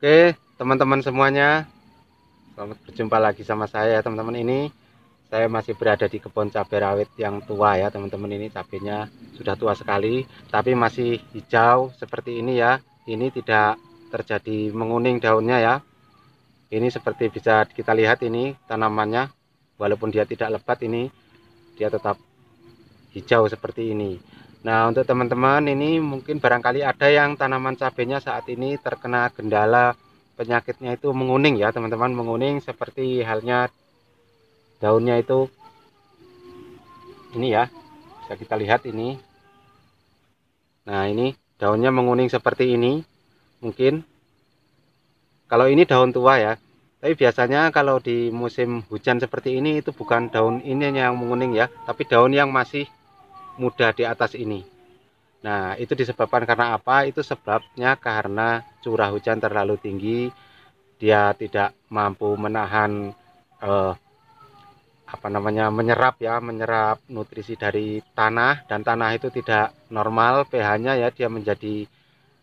Oke, teman-teman semuanya. Selamat berjumpa lagi sama saya teman-teman ini. Saya masih berada di kebun cabai rawit yang tua ya, teman-teman ini cabenya sudah tua sekali, tapi masih hijau seperti ini ya. Ini tidak terjadi menguning daunnya ya. Ini seperti bisa kita lihat ini tanamannya walaupun dia tidak lebat ini dia tetap hijau seperti ini. Nah untuk teman-teman ini mungkin barangkali ada yang tanaman cabenya saat ini terkena kendala penyakitnya itu menguning ya teman-teman menguning seperti halnya daunnya itu ini ya bisa kita lihat ini nah ini daunnya menguning seperti ini mungkin kalau ini daun tua ya tapi biasanya kalau di musim hujan seperti ini itu bukan daun ini yang menguning ya tapi daun yang masih muda di atas ini. Nah, itu disebabkan karena apa? Itu sebabnya karena curah hujan terlalu tinggi, dia tidak mampu menahan eh, apa namanya menyerap ya, menyerap nutrisi dari tanah dan tanah itu tidak normal pH-nya ya, dia menjadi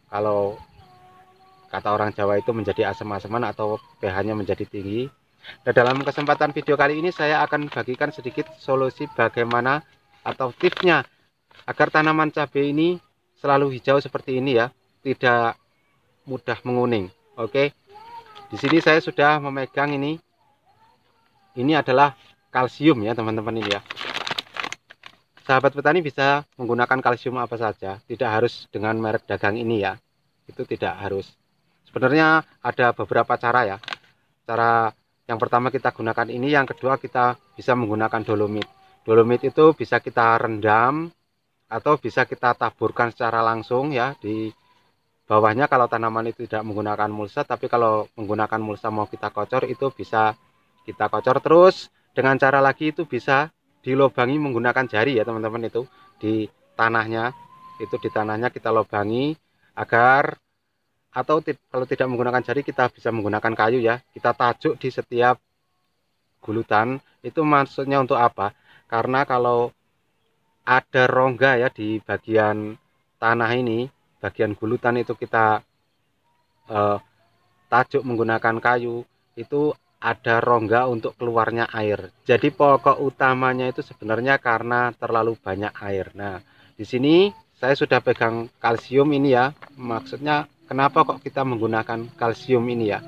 kalau kata orang Jawa itu menjadi asam-asaman atau pH-nya menjadi tinggi. Nah, dalam kesempatan video kali ini saya akan bagikan sedikit solusi bagaimana atau tipsnya agar tanaman cabai ini selalu hijau seperti ini ya tidak mudah menguning oke di sini saya sudah memegang ini ini adalah kalsium ya teman-teman ini ya sahabat petani bisa menggunakan kalsium apa saja tidak harus dengan merek dagang ini ya itu tidak harus sebenarnya ada beberapa cara ya cara yang pertama kita gunakan ini yang kedua kita bisa menggunakan dolomit dolomit itu bisa kita rendam atau bisa kita taburkan secara langsung ya di bawahnya kalau tanaman itu tidak menggunakan mulsa tapi kalau menggunakan mulsa mau kita kocor itu bisa kita kocor terus dengan cara lagi itu bisa dilobangi menggunakan jari ya teman-teman itu di tanahnya itu di tanahnya kita lobangi agar atau kalau tidak menggunakan jari kita bisa menggunakan kayu ya kita tajuk di setiap gulutan itu maksudnya untuk apa karena kalau ada rongga ya di bagian tanah ini bagian gulutan itu kita eh, tajuk menggunakan kayu itu ada rongga untuk keluarnya air jadi pokok utamanya itu sebenarnya karena terlalu banyak air nah di sini saya sudah pegang kalsium ini ya maksudnya kenapa kok kita menggunakan kalsium ini ya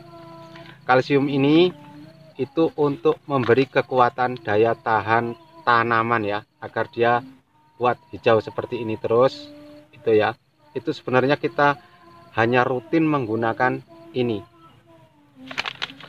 kalsium ini itu untuk memberi kekuatan daya tahan tanaman ya agar dia buat hijau seperti ini terus itu ya itu sebenarnya kita hanya rutin menggunakan ini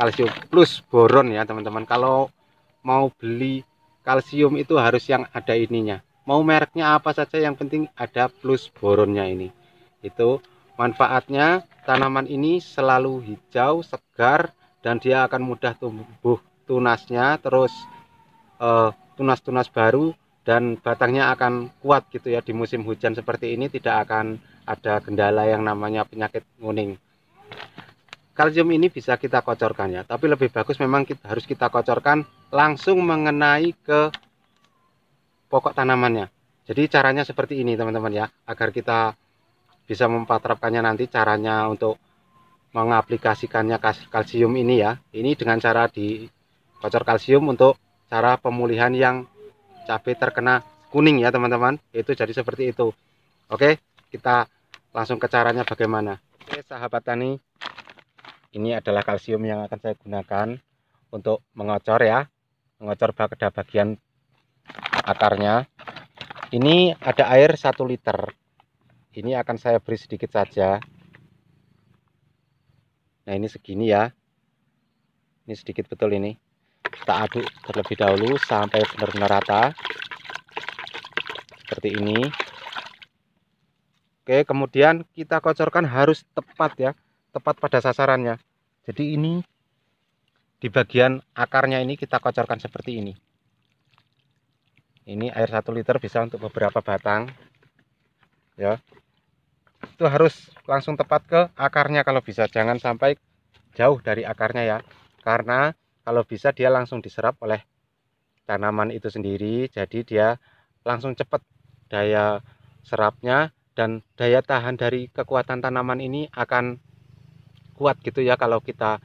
kalsium plus boron ya teman-teman kalau mau beli kalsium itu harus yang ada ininya mau mereknya apa saja yang penting ada plus boronnya ini itu manfaatnya tanaman ini selalu hijau segar dan dia akan mudah tumbuh tunasnya terus eh, tunas-tunas baru dan batangnya akan kuat gitu ya di musim hujan seperti ini tidak akan ada kendala yang namanya penyakit nguning kalsium ini bisa kita kocorkan ya tapi lebih bagus memang kita, harus kita kocorkan langsung mengenai ke pokok tanamannya jadi caranya seperti ini teman-teman ya agar kita bisa mempatrapkannya nanti caranya untuk mengaplikasikannya kalsium ini ya ini dengan cara di kocor kalsium untuk cara pemulihan yang cabai terkena kuning ya teman-teman itu jadi seperti itu oke kita langsung ke caranya bagaimana oke sahabat tani ini adalah kalsium yang akan saya gunakan untuk mengocor ya mengocor pada bagian akarnya ini ada air 1 liter ini akan saya beri sedikit saja nah ini segini ya ini sedikit betul ini kita aduk terlebih dahulu sampai benar-benar rata seperti ini Oke kemudian kita kocorkan harus tepat ya tepat pada sasarannya jadi ini di bagian akarnya ini kita kocorkan seperti ini ini air 1 liter bisa untuk beberapa batang ya itu harus langsung tepat ke akarnya kalau bisa jangan sampai jauh dari akarnya ya karena kalau bisa dia langsung diserap oleh tanaman itu sendiri jadi dia langsung cepat daya serapnya dan daya tahan dari kekuatan tanaman ini akan kuat gitu ya kalau kita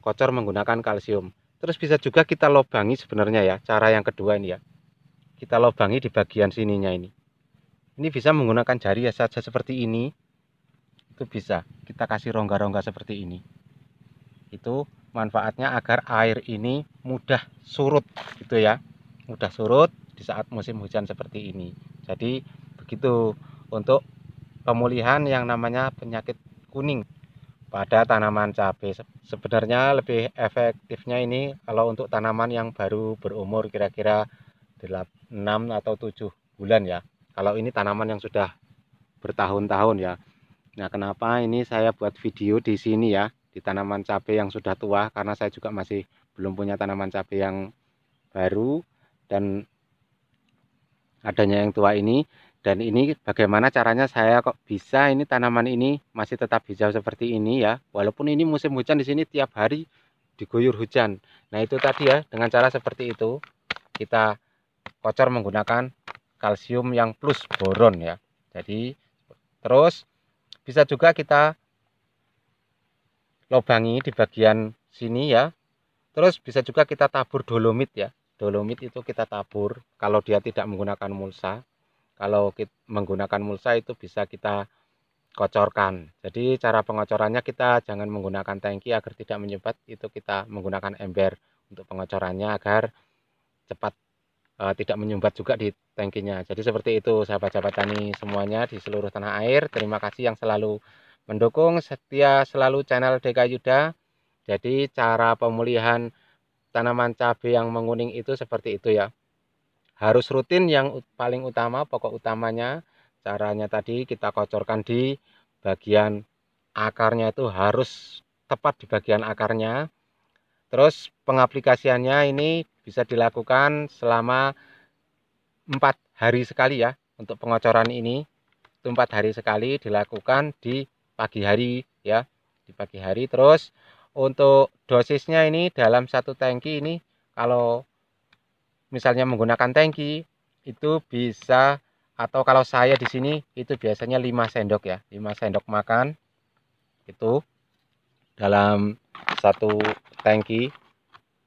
kocor menggunakan kalsium terus bisa juga kita lobangi sebenarnya ya cara yang kedua ini ya kita lobangi di bagian sininya ini ini bisa menggunakan jari ya saja seperti ini itu bisa kita kasih rongga-rongga seperti ini itu manfaatnya agar air ini mudah surut gitu ya mudah surut di saat musim hujan seperti ini jadi begitu untuk pemulihan yang namanya penyakit kuning pada tanaman cabai sebenarnya lebih efektifnya ini kalau untuk tanaman yang baru berumur kira-kira 6 atau 7 bulan ya kalau ini tanaman yang sudah bertahun-tahun ya Nah, kenapa ini saya buat video di sini ya? di tanaman cabai yang sudah tua karena saya juga masih belum punya tanaman cabai yang baru dan adanya yang tua ini dan ini bagaimana caranya saya kok bisa ini tanaman ini masih tetap hijau seperti ini ya walaupun ini musim hujan di sini tiap hari diguyur hujan nah itu tadi ya dengan cara seperti itu kita kocor menggunakan kalsium yang plus boron ya jadi terus bisa juga kita lobangi di bagian sini ya terus bisa juga kita tabur dolomit ya dolomit itu kita tabur kalau dia tidak menggunakan mulsa kalau kita menggunakan mulsa itu bisa kita kocorkan jadi cara pengocorannya kita jangan menggunakan tangki agar tidak menyumbat itu kita menggunakan ember untuk pengocorannya agar cepat e, tidak menyumbat juga di tangkinya jadi seperti itu sahabat-sahabat tani semuanya di seluruh tanah air terima kasih yang selalu mendukung setia selalu channel DK Yuda. Jadi cara pemulihan tanaman cabai yang menguning itu seperti itu ya. Harus rutin yang paling utama, pokok utamanya. Caranya tadi kita kocorkan di bagian akarnya itu harus tepat di bagian akarnya. Terus pengaplikasiannya ini bisa dilakukan selama 4 hari sekali ya untuk pengocoran ini. Itu 4 hari sekali dilakukan di pagi hari ya di pagi hari terus untuk dosisnya ini dalam satu tangki ini kalau misalnya menggunakan tangki itu bisa atau kalau saya di sini itu biasanya 5 sendok ya 5 sendok makan itu dalam satu tangki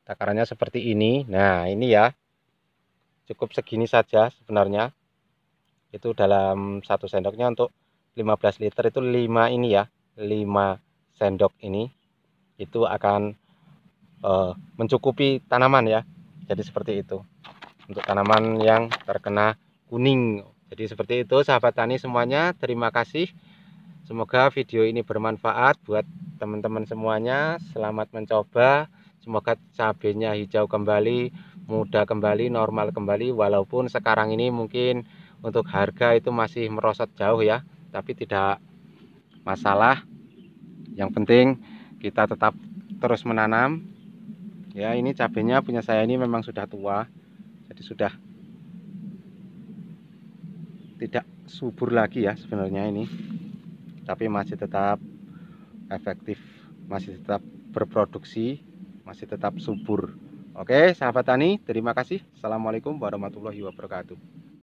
takarannya seperti ini nah ini ya cukup segini saja sebenarnya itu dalam satu sendoknya untuk 15 liter itu 5 ini ya 5 sendok ini itu akan uh, mencukupi tanaman ya jadi seperti itu untuk tanaman yang terkena kuning jadi seperti itu sahabat tani semuanya terima kasih semoga video ini bermanfaat buat teman-teman semuanya selamat mencoba semoga cabenya hijau kembali mudah kembali normal kembali walaupun sekarang ini mungkin untuk harga itu masih merosot jauh ya tapi tidak masalah yang penting kita tetap terus menanam ya ini cabenya punya saya ini memang sudah tua jadi sudah tidak subur lagi ya sebenarnya ini tapi masih tetap efektif masih tetap berproduksi masih tetap subur oke sahabat tani terima kasih assalamualaikum warahmatullahi wabarakatuh